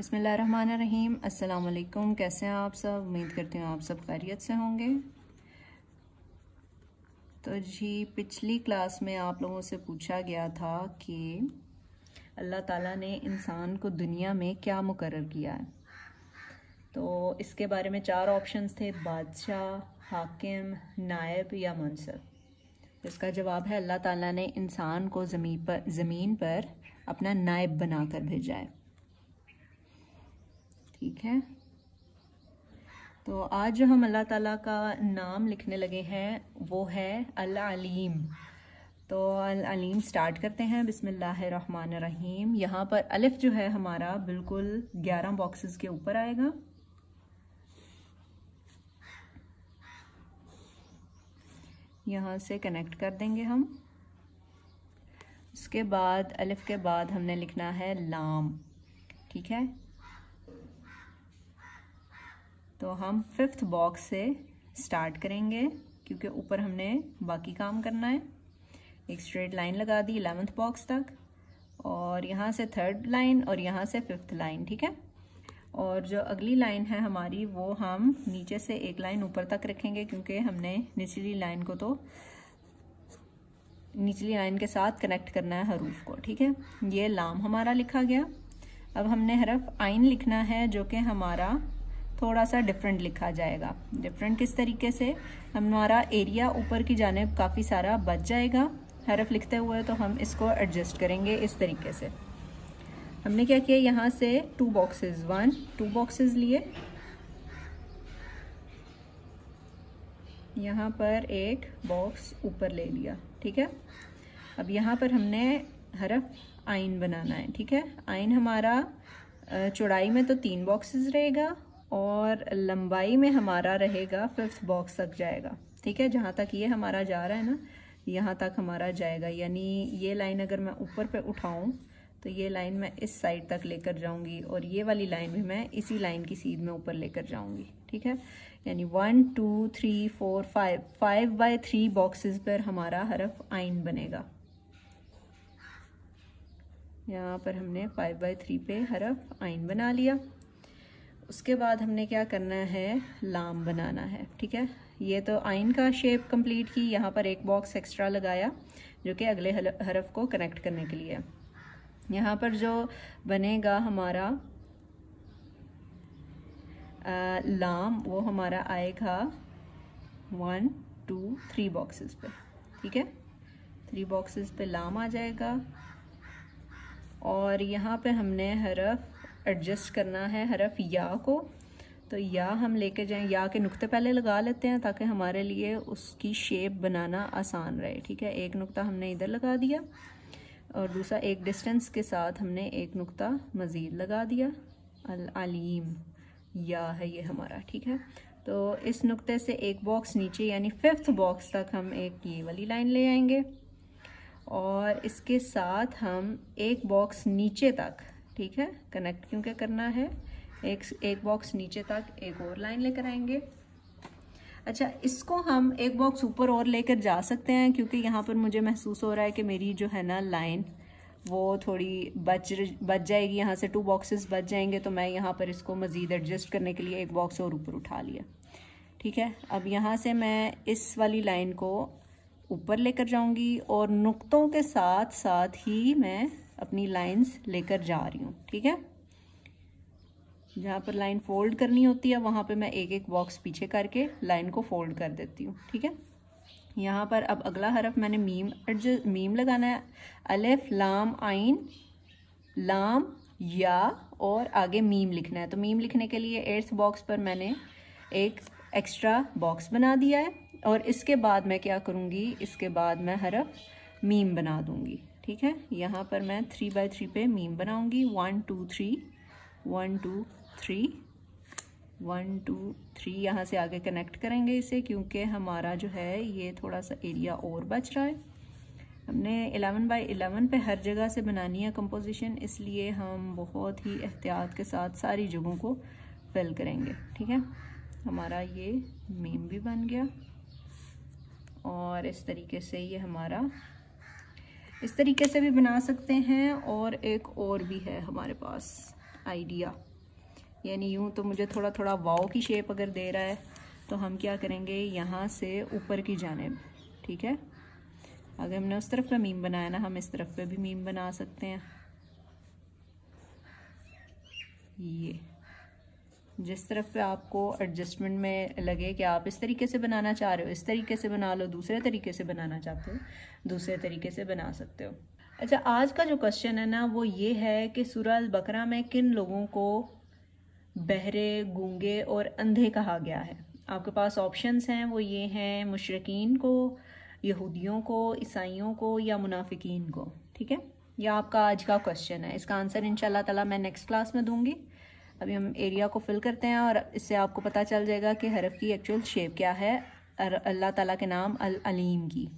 बसमीम अल्लाम कैसे हैं आप सब उम्मीद करती हूँ आप सब खैरियत से होंगे तो जी पिछली क्लास में आप लोगों से पूछा गया था कि अल्लाह ताला ने इंसान को दुनिया में क्या मुकर किया है तो इसके बारे में चार ऑप्शन थे बादशाह हाकिम नायब या मनसब इसका जवाब है अल्लाह ताला ने इंसान को ज़मीन पर ज़मीन पर अपना नायब कर भेजा है ठीक है तो आज जो हम अल्लाह ताला का नाम लिखने लगे हैं वो है अल अलीम तो अल अलीम स्टार्ट करते हैं बिसमान रहीम यहाँ पर अलिफ जो है हमारा बिल्कुल ग्यारह बॉक्सेस के ऊपर आएगा यहाँ से कनेक्ट कर देंगे हम उसके बाद अलिफ के बाद हमने लिखना है लाम ठीक है तो हम फिफ्थ बॉक्स से स्टार्ट करेंगे क्योंकि ऊपर हमने बाकी काम करना है एक स्ट्रेट लाइन लगा दी इलेवंथ बॉक्स तक और यहाँ से थर्ड लाइन और यहाँ से फिफ्थ लाइन ठीक है और जो अगली लाइन है हमारी वो हम नीचे से एक लाइन ऊपर तक रखेंगे क्योंकि हमने निचली लाइन को तो निचली लाइन के साथ कनेक्ट करना है हरूफ को ठीक है ये लाम हमारा लिखा गया अब हमने हरफ आइन लिखना है जो कि हमारा थोड़ा सा डिफरेंट लिखा जाएगा डिफरेंट किस तरीके से हमारा एरिया ऊपर की जानब काफ़ी सारा बच जाएगा हरफ लिखते हुए तो हम इसको एडजस्ट करेंगे इस तरीके से हमने क्या किया यहाँ से two boxes one two boxes लिए यहाँ पर एक बॉक्स ऊपर ले लिया ठीक है अब यहाँ पर हमने हरफ आइन बनाना है ठीक है आइन हमारा चौड़ाई में तो तीन बॉक्सेस रहेगा और लंबाई में हमारा रहेगा फिफ्थ बॉक्स तक जाएगा ठीक है जहाँ तक ये हमारा जा रहा है ना यहाँ तक हमारा जाएगा यानी ये लाइन अगर मैं ऊपर पे उठाऊँ तो ये लाइन मैं इस साइड तक लेकर जाऊँगी और ये वाली लाइन भी मैं इसी लाइन की सीध में ऊपर लेकर जाऊँगी ठीक है यानी one two three four five five by three boxes पर हमारा हरफ आइन बनेगा यहाँ पर हमने फाइव बाय थ्री पे हरफ आइन बना लिया उसके बाद हमने क्या करना है लाम बनाना है ठीक है ये तो आइन का शेप कंप्लीट की यहाँ पर एक बॉक्स एक्स्ट्रा लगाया जो कि अगले हरफ को कनेक्ट करने के लिए यहाँ पर जो बनेगा हमारा आ, लाम वो हमारा आएगा वन टू थ्री बॉक्सेस पे ठीक है थ्री बॉक्सेस पे लाम आ जाएगा और यहाँ पे हमने हरफ एडजस्ट करना है हरफ या को तो या हम लेके जाएं या के नुक्ते पहले लगा लेते हैं ताकि हमारे लिए उसकी शेप बनाना आसान रहे ठीक है एक नुक्ता हमने इधर लगा दिया और दूसरा एक डिस्टेंस के साथ हमने एक नुक्ता मज़ीद लगा दिया अल अलीम या है ये हमारा ठीक है तो इस नुक्ते से एक बॉक्स नीचे यानी फिफ्थ बॉक्स तक हम एक ये वाली लाइन ले आएंगे और इसके साथ हम एक बॉक्स नीचे तक ठीक है कनेक्ट क्यों क्या करना है एक एक बॉक्स नीचे तक एक और लाइन लेकर आएंगे अच्छा इसको हम एक बॉक्स ऊपर और लेकर जा सकते हैं क्योंकि यहाँ पर मुझे महसूस हो रहा है कि मेरी जो है ना लाइन वो थोड़ी बच बच जाएगी यहाँ से टू बॉक्सेस बच जाएंगे तो मैं यहाँ पर इसको मज़ीद एडजस्ट करने के लिए एक बॉक्स और ऊपर उठा लिया ठीक है अब यहाँ से मैं इस वाली लाइन को ऊपर लेकर जाऊँगी और नुक्तों के साथ साथ ही मैं अपनी लाइंस लेकर जा रही हूँ ठीक है जहाँ पर लाइन फोल्ड करनी होती है वहाँ पे मैं एक एक बॉक्स पीछे करके लाइन को फोल्ड कर देती हूँ ठीक है यहाँ पर अब अगला हरफ मैंने मीम जो मीम लगाना है अलेफ लाम आइन लाम या और आगे मीम लिखना है तो मीम लिखने के लिए एट्थ बॉक्स पर मैंने एक एक्स्ट्रा बॉक्स बना दिया है और इसके बाद मैं क्या करूँगी इसके बाद मैं हरफ मीम बना दूँगी ठीक है यहाँ पर मैं थ्री बाय थ्री पे मीम बनाऊंगी one two three one two three one two three यहाँ से आगे कनेक्ट करेंगे इसे क्योंकि हमारा जो है ये थोड़ा सा एरिया और बच रहा है हमने एलेवन बाई एलेवन पे हर जगह से बनानी है कंपोजिशन इसलिए हम बहुत ही एहतियात के साथ सारी जगहों को फिल करेंगे ठीक है हमारा ये मीम भी बन गया और इस तरीके से ये हमारा इस तरीके से भी बना सकते हैं और एक और भी है हमारे पास आइडिया यानी यूँ तो मुझे थोड़ा थोड़ा वाव की शेप अगर दे रहा है तो हम क्या करेंगे यहाँ से ऊपर की जानेब ठीक है अगर हमने उस तरफ पे मीम बनाया ना हम इस तरफ पे भी मीम बना सकते हैं ये जिस तरफ पे आपको एडजस्टमेंट में लगे कि आप इस तरीके से बनाना चाह रहे हो इस तरीके से बना लो दूसरे तरीके से बनाना चाहते हो दूसरे तरीके से बना सकते हो अच्छा आज का जो क्वेश्चन है ना वो ये है कि सूरज बकरा में किन लोगों को बहरे गूंगे और अंधे कहा गया है आपके पास ऑप्शंस हैं वो ये हैं मुशरकिन को यहूदियों को ईसाइयों को या मुनाफिकीन को ठीक है यह आपका आज का क्वेश्चन है इसका आंसर इन ताला मैं नेक्स्ट क्लास में दूंगी अभी हम एरिया को फिल करते हैं और इससे आपको पता चल जाएगा कि हरफ की एक्चुअल शेप क्या है अल्लाह ताला के नाम अल अलीम की